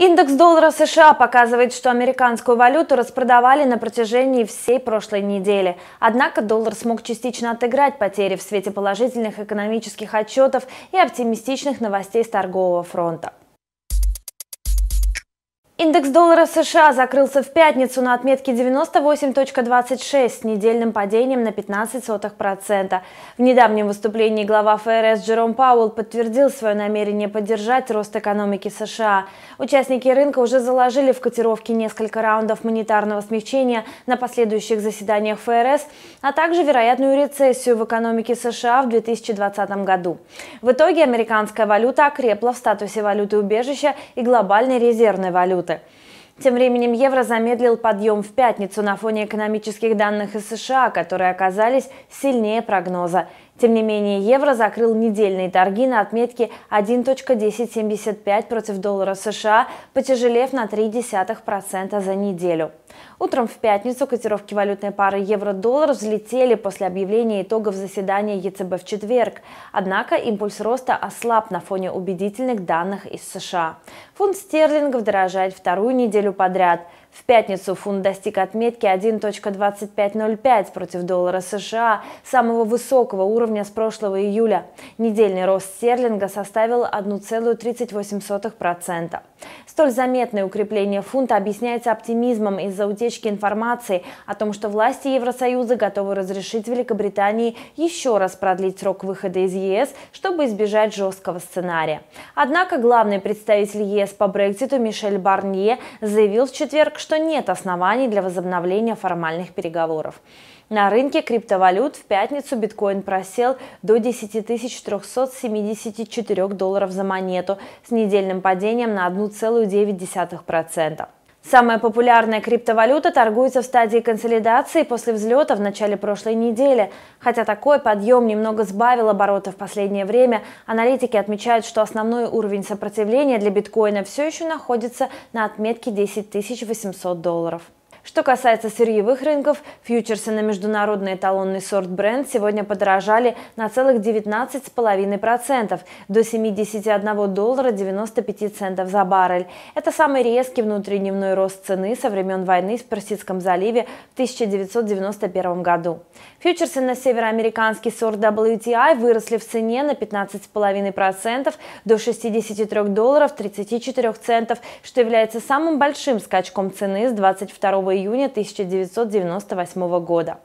Индекс доллара США показывает, что американскую валюту распродавали на протяжении всей прошлой недели. Однако доллар смог частично отыграть потери в свете положительных экономических отчетов и оптимистичных новостей с торгового фронта. Индекс доллара США закрылся в пятницу на отметке 98.26 с недельным падением на 0,15%. В недавнем выступлении глава ФРС Джером Пауэлл подтвердил свое намерение поддержать рост экономики США. Участники рынка уже заложили в котировки несколько раундов монетарного смягчения на последующих заседаниях ФРС, а также вероятную рецессию в экономике США в 2020 году. В итоге американская валюта окрепла в статусе валюты убежища и глобальной резервной валюты валюты. Тем временем евро замедлил подъем в пятницу на фоне экономических данных из США, которые оказались сильнее прогноза. Тем не менее, евро закрыл недельные торги на отметке 1.1075 против доллара США, потяжелев на 0,3% за неделю. Утром в пятницу котировки валютной пары евро-доллар взлетели после объявления итогов заседания ЕЦБ в четверг. Однако импульс роста ослаб на фоне убедительных данных из США. Фунт стерлингов дорожает вторую неделю подряд. В пятницу фунт достиг отметки 1.2505 против доллара США, самого высокого уровня с прошлого июля. Недельный рост стерлинга составил 1,38%. Столь заметное укрепление фунта объясняется оптимизмом из-за утечки информации о том, что власти Евросоюза готовы разрешить Великобритании еще раз продлить срок выхода из ЕС, чтобы избежать жесткого сценария. Однако главный представитель ЕС по Брекситу Мишель Барнье заявил в четверг, что нет оснований для возобновления формальных переговоров. На рынке криптовалют в пятницу биткоин просел до 10 374 долларов за монету с недельным падением на 1,9%. Самая популярная криптовалюта торгуется в стадии консолидации после взлета в начале прошлой недели. Хотя такой подъем немного сбавил обороты в последнее время, аналитики отмечают, что основной уровень сопротивления для биткоина все еще находится на отметке 10 800 долларов. Что касается сырьевых рынков, фьючерсы на международный эталонный сорт бренд сегодня подорожали на целых 19,5% до 71 доллара 95 центов за баррель. Это самый резкий внутридневной рост цены со времен войны в Персидском заливе в 1991 году. Фьючерсы на североамериканский сорт WTI выросли в цене на 15,5% до 63 долларов 34 центов, что является самым большим скачком цены с 22 июля июня 1998 года.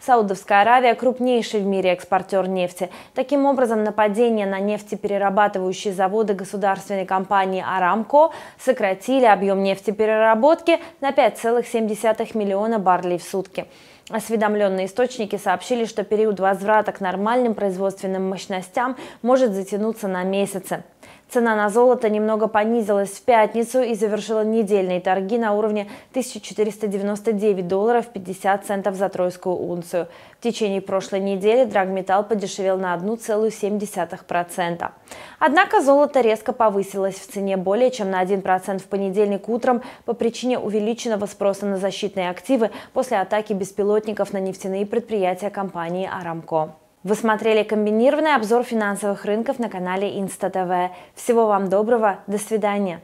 Саудовская Аравия – крупнейший в мире экспортер нефти. Таким образом, нападение на нефтеперерабатывающие заводы государственной компании «Арамко» сократили объем нефтепереработки на 5,7 миллиона баррелей в сутки. Осведомленные источники сообщили, что период возврата к нормальным производственным мощностям может затянуться на месяцы. Цена на золото немного понизилась в пятницу и завершила недельные торги на уровне 1499 долларов 50 центов за тройскую унцию. В течение прошлой недели драгметалл подешевел на 1,7%. Однако золото резко повысилось в цене более чем на 1% в понедельник утром по причине увеличенного спроса на защитные активы после атаки беспилотников на нефтяные предприятия компании «Арамко». Вы смотрели комбинированный обзор финансовых рынков на канале Инста ТВ. Всего вам доброго, до свидания.